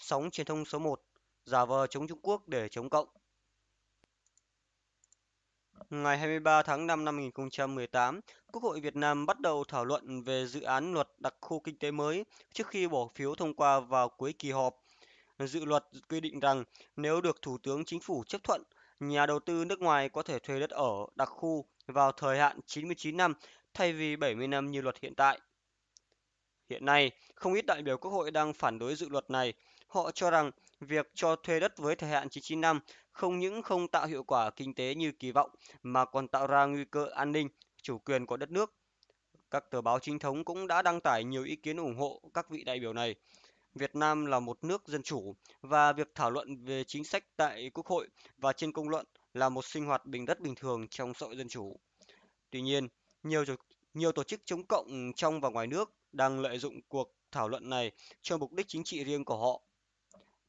sóng truyền thông số 1 giả vờ chống Trung Quốc để chống cộng. Ngày 23 tháng 5 năm 2018, Quốc hội Việt Nam bắt đầu thảo luận về dự án luật đặc khu kinh tế mới trước khi bỏ phiếu thông qua vào cuối kỳ họp. Dự luật quy định rằng nếu được Thủ tướng Chính phủ chấp thuận, nhà đầu tư nước ngoài có thể thuê đất ở đặc khu vào thời hạn 99 năm thay vì 70 năm như luật hiện tại. Hiện nay, không ít đại biểu Quốc hội đang phản đối dự luật này họ cho rằng việc cho thuê đất với thời hạn 99 năm không những không tạo hiệu quả kinh tế như kỳ vọng mà còn tạo ra nguy cơ an ninh, chủ quyền của đất nước. Các tờ báo chính thống cũng đã đăng tải nhiều ý kiến ủng hộ các vị đại biểu này. Việt Nam là một nước dân chủ và việc thảo luận về chính sách tại Quốc hội và trên công luận là một sinh hoạt bình đất bình thường trong xã hội dân chủ. Tuy nhiên, nhiều nhiều tổ chức chống cộng trong và ngoài nước đang lợi dụng cuộc thảo luận này cho mục đích chính trị riêng của họ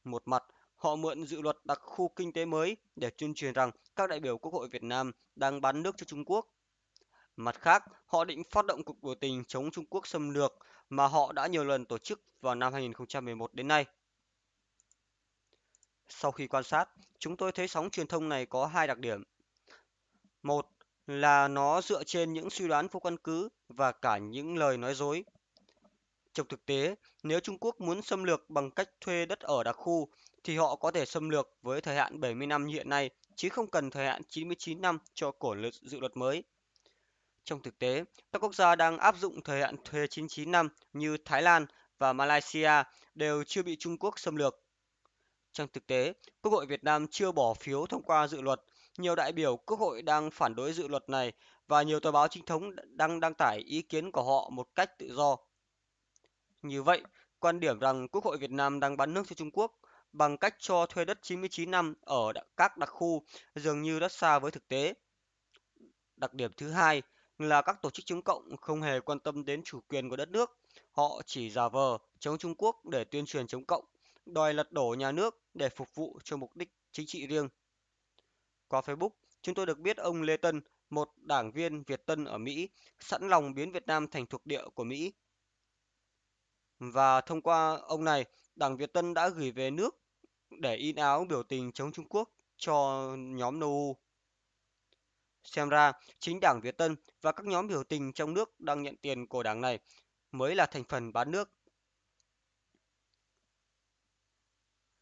một mặt họ mượn dự luật đặc khu kinh tế mới để tuyên truyền rằng các đại biểu quốc hội việt nam đang bán nước cho trung quốc mặt khác họ định phát động cuộc biểu tình chống trung quốc xâm lược mà họ đã nhiều lần tổ chức vào năm 2011 đến nay sau khi quan sát chúng tôi thấy sóng truyền thông này có hai đặc điểm một là nó dựa trên những suy đoán vô căn cứ và cả những lời nói dối trong thực tế nếu trung quốc muốn xâm lược bằng cách thuê đất ở đặc khu thì họ có thể xâm lược với thời hạn 70 năm như hiện nay chứ không cần thời hạn 99 năm cho cổ luật dự luật mới trong thực tế các quốc gia đang áp dụng thời hạn thuê 99 năm như thái lan và malaysia đều chưa bị trung quốc xâm lược trong thực tế quốc hội việt nam chưa bỏ phiếu thông qua dự luật nhiều đại biểu quốc hội đang phản đối dự luật này và nhiều tờ báo chính thống đang đăng tải ý kiến của họ một cách tự do như vậy quan điểm rằng quốc hội việt nam đang bán nước cho trung quốc bằng cách cho thuê đất 99 năm ở các đặc khu dường như rất xa với thực tế đặc điểm thứ hai là các tổ chức chống cộng không hề quan tâm đến chủ quyền của đất nước họ chỉ giả vờ chống trung quốc để tuyên truyền chống cộng đòi lật đổ nhà nước để phục vụ cho mục đích chính trị riêng qua facebook chúng tôi được biết ông lê tân một đảng viên việt tân ở mỹ sẵn lòng biến việt nam thành thuộc địa của mỹ và thông qua ông này, Đảng Việt Tân đã gửi về nước để in áo biểu tình chống Trung Quốc cho nhóm NOU. Xem ra, chính Đảng Việt Tân và các nhóm biểu tình trong nước đang nhận tiền của đảng này mới là thành phần bán nước.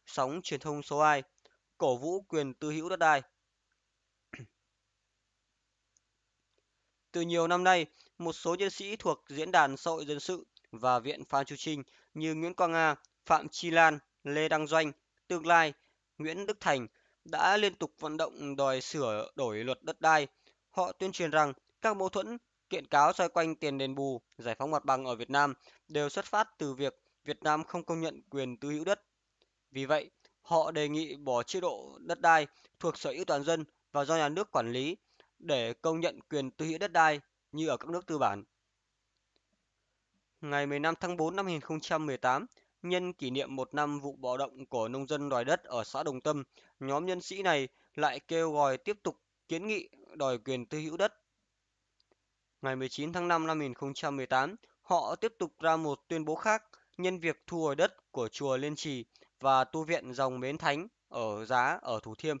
Sóng truyền thông số 2 Cổ vũ quyền tư hữu đất đai Từ nhiều năm nay, một số nhân sĩ thuộc Diễn đàn Xã hội Dân sự và Viện Pha Chu Trinh như Nguyễn Quang Nga, Phạm Chi Lan, Lê Đăng Doanh, Tương Lai, Nguyễn Đức Thành đã liên tục vận động đòi sửa đổi luật đất đai. Họ tuyên truyền rằng các mâu thuẫn kiện cáo xoay quanh tiền đền bù, giải phóng mặt bằng ở Việt Nam đều xuất phát từ việc Việt Nam không công nhận quyền tư hữu đất. Vì vậy, họ đề nghị bỏ chế độ đất đai thuộc sở hữu toàn dân và do nhà nước quản lý để công nhận quyền tư hữu đất đai như ở các nước tư bản ngày 15 tháng 4 năm 2018, nhân kỷ niệm một năm vụ bạo động của nông dân đòi đất ở xã Đồng Tâm, nhóm nhân sĩ này lại kêu gọi tiếp tục kiến nghị đòi quyền tư hữu đất. Ngày 19 tháng 5 năm 2018, họ tiếp tục ra một tuyên bố khác nhân việc thu hồi đất của chùa Liên Trì và tu viện dòng Mến Thánh ở Giá ở Thủ Thiêm.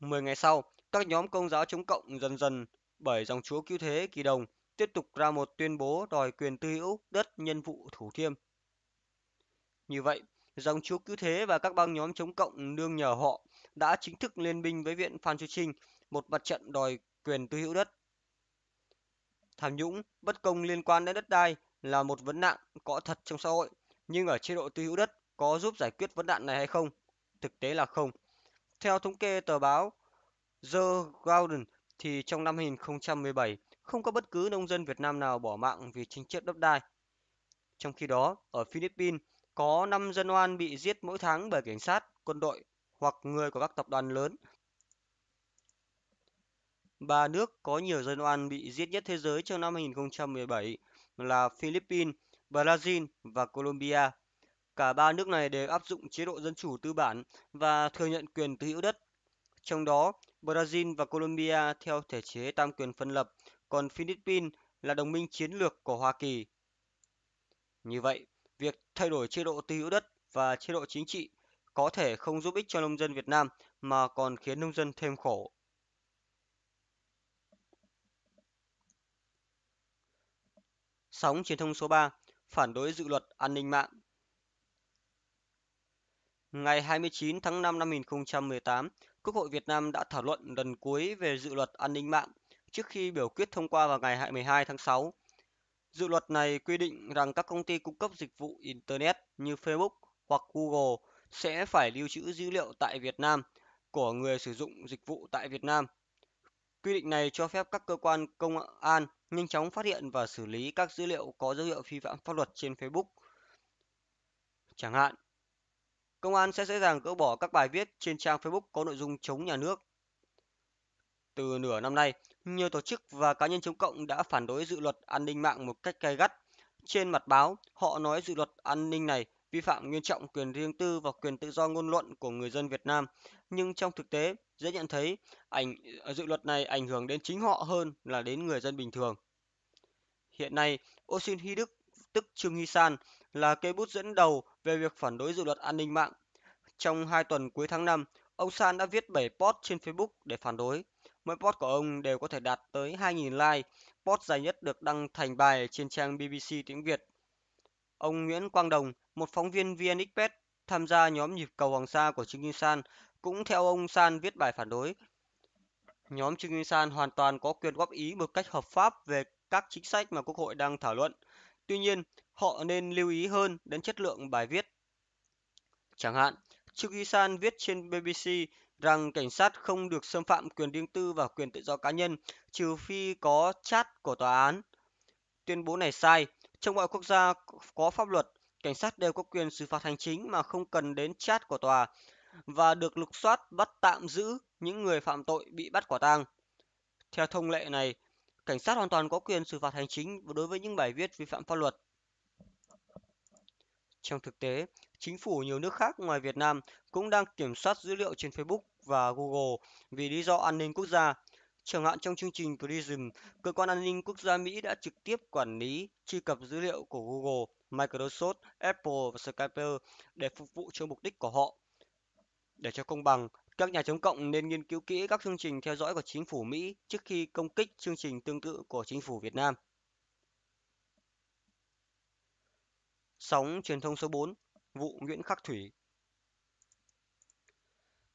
10 ngày sau, các nhóm công giáo chống cộng dần dần bởi dòng chúa cứu thế kỳ đồng tiếp tục ra một tuyên bố đòi quyền tư hữu đất nhân vụ Thủ Thiêm. Như vậy, dòng chúa cứu thế và các băng nhóm chống cộng nương nhờ họ đã chính thức liên minh với Viện Phan Chu Trinh, một mặt trận đòi quyền tư hữu đất. Tham nhũng, bất công liên quan đến đất đai là một vấn nạn có thật trong xã hội, nhưng ở chế độ tư hữu đất có giúp giải quyết vấn nạn này hay không? Thực tế là không. Theo thống kê tờ báo The Guardian thì trong năm 2017, không có bất cứ nông dân Việt Nam nào bỏ mạng vì tranh chấp đất đai. Trong khi đó, ở Philippines có 5 dân oan bị giết mỗi tháng bởi cảnh sát, quân đội hoặc người của các tập đoàn lớn. Ba nước có nhiều dân oan bị giết nhất thế giới trong năm 2017 là Philippines, Brazil và Colombia. Cả ba nước này đều áp dụng chế độ dân chủ tư bản và thừa nhận quyền sở hữu đất. Trong đó, Brazil và Colombia theo thể chế tam quyền phân lập còn philippines là đồng minh chiến lược của hoa kỳ như vậy việc thay đổi chế độ tư hữu đất và chế độ chính trị có thể không giúp ích cho nông dân việt nam mà còn khiến nông dân thêm khổ Sóng truyền thông số 3, phản đối dự luật an ninh mạng. Ngày 29 tháng 5 năm 2018, Quốc hội Việt Nam đã thảo luận lần cuối về dự luật an ninh mạng trước khi biểu quyết thông qua vào ngày 12 tháng 6. Dự luật này quy định rằng các công ty cung cấp dịch vụ Internet như Facebook hoặc Google sẽ phải lưu trữ dữ liệu tại Việt Nam của người sử dụng dịch vụ tại Việt Nam. Quy định này cho phép các cơ quan công an nhanh chóng phát hiện và xử lý các dữ liệu có dấu hiệu vi phạm pháp luật trên Facebook. Chẳng hạn, công an sẽ dễ dàng gỡ bỏ các bài viết trên trang Facebook có nội dung chống nhà nước từ nửa năm nay, nhiều tổ chức và cá nhân chống cộng đã phản đối dự luật an ninh mạng một cách gay gắt. Trên mặt báo, họ nói dự luật an ninh này vi phạm nghiêm trọng quyền riêng tư và quyền tự do ngôn luận của người dân Việt Nam, nhưng trong thực tế dễ nhận thấy ảnh ờ, dự luật này ảnh hưởng đến chính họ hơn là đến người dân bình thường. Hiện nay, Osin Hy Đức tức Trương Hy San là cây bút dẫn đầu về việc phản đối dự luật an ninh mạng. Trong hai tuần cuối tháng 5, ông San đã viết 7 post trên Facebook để phản đối. Mỗi post của ông đều có thể đạt tới 2.000 like. Post dài nhất được đăng thành bài trên trang BBC tiếng Việt. Ông Nguyễn Quang Đồng, một phóng viên VN tham gia nhóm nhịp cầu Hoàng Sa của Trương Kim San, cũng theo ông San viết bài phản đối. Nhóm Trương Kim San hoàn toàn có quyền góp ý một cách hợp pháp về các chính sách mà Quốc hội đang thảo luận. Tuy nhiên, họ nên lưu ý hơn đến chất lượng bài viết. Chẳng hạn, Trương Kim San viết trên BBC rằng cảnh sát không được xâm phạm quyền riêng tư và quyền tự do cá nhân trừ phi có chat của tòa án. Tuyên bố này sai. Trong mọi quốc gia có pháp luật, cảnh sát đều có quyền xử phạt hành chính mà không cần đến chat của tòa và được lục soát bắt tạm giữ những người phạm tội bị bắt quả tang. Theo thông lệ này, cảnh sát hoàn toàn có quyền xử phạt hành chính đối với những bài viết vi phạm pháp luật. Trong thực tế, chính phủ nhiều nước khác ngoài Việt Nam cũng đang kiểm soát dữ liệu trên Facebook và Google vì lý do an ninh quốc gia. Chẳng hạn trong chương trình Prism, cơ quan an ninh quốc gia Mỹ đã trực tiếp quản lý truy cập dữ liệu của Google, Microsoft, Apple và Skype để phục vụ cho mục đích của họ. Để cho công bằng, các nhà chống cộng nên nghiên cứu kỹ các chương trình theo dõi của chính phủ Mỹ trước khi công kích chương trình tương tự của chính phủ Việt Nam. Sóng truyền thông số 4, vụ Nguyễn Khắc Thủy.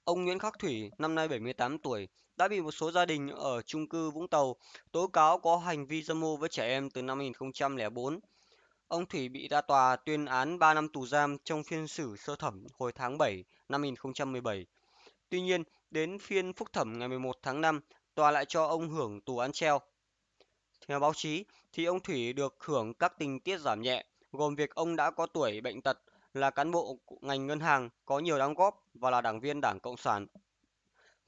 Ông Nguyễn Khắc Thủy, năm nay 78 tuổi, đã bị một số gia đình ở trung cư Vũng Tàu tố cáo có hành vi dâm ô với trẻ em từ năm 2004. Ông Thủy bị ra tòa tuyên án 3 năm tù giam trong phiên xử sơ thẩm hồi tháng 7 năm 2017. Tuy nhiên, đến phiên phúc thẩm ngày 11 tháng 5, tòa lại cho ông hưởng tù án treo. Theo báo chí, thì ông Thủy được hưởng các tình tiết giảm nhẹ gồm việc ông đã có tuổi bệnh tật là cán bộ ngành ngân hàng có nhiều đóng góp và là đảng viên đảng cộng sản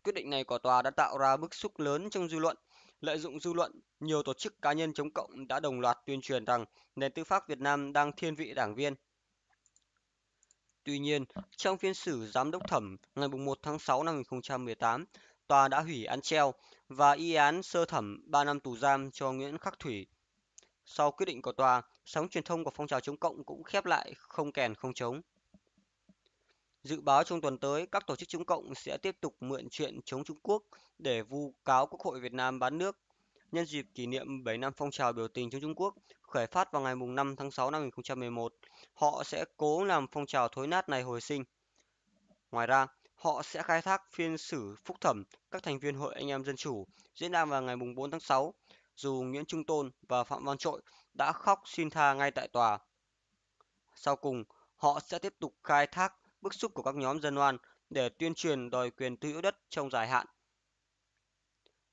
quyết định này của tòa đã tạo ra bức xúc lớn trong dư luận lợi dụng dư luận nhiều tổ chức cá nhân chống cộng đã đồng loạt tuyên truyền rằng nền tư pháp việt nam đang thiên vị đảng viên Tuy nhiên, trong phiên xử giám đốc thẩm ngày 1 tháng 6 năm 2018, tòa đã hủy án treo và y án sơ thẩm 3 năm tù giam cho Nguyễn Khắc Thủy sau quyết định của tòa sóng truyền thông của phong trào chống cộng cũng khép lại không kèn không trống dự báo trong tuần tới các tổ chức chống cộng sẽ tiếp tục mượn chuyện chống trung quốc để vu cáo quốc hội việt nam bán nước nhân dịp kỷ niệm 7 năm phong trào biểu tình chống Trung Quốc khởi phát vào ngày 5 tháng 6 năm 2011, họ sẽ cố làm phong trào thối nát này hồi sinh. Ngoài ra, họ sẽ khai thác phiên xử phúc thẩm các thành viên Hội Anh em Dân Chủ diễn ra vào ngày 4 tháng 6 dù Nguyễn Trung Tôn và Phạm Văn Trội đã khóc xin tha ngay tại tòa. Sau cùng, họ sẽ tiếp tục khai thác bức xúc của các nhóm dân oan để tuyên truyền đòi quyền tư hữu đất trong dài hạn.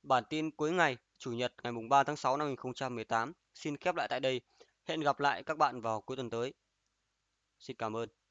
Bản tin cuối ngày, Chủ nhật ngày 3 tháng 6 năm 2018 xin khép lại tại đây. Hẹn gặp lại các bạn vào cuối tuần tới. Xin cảm ơn.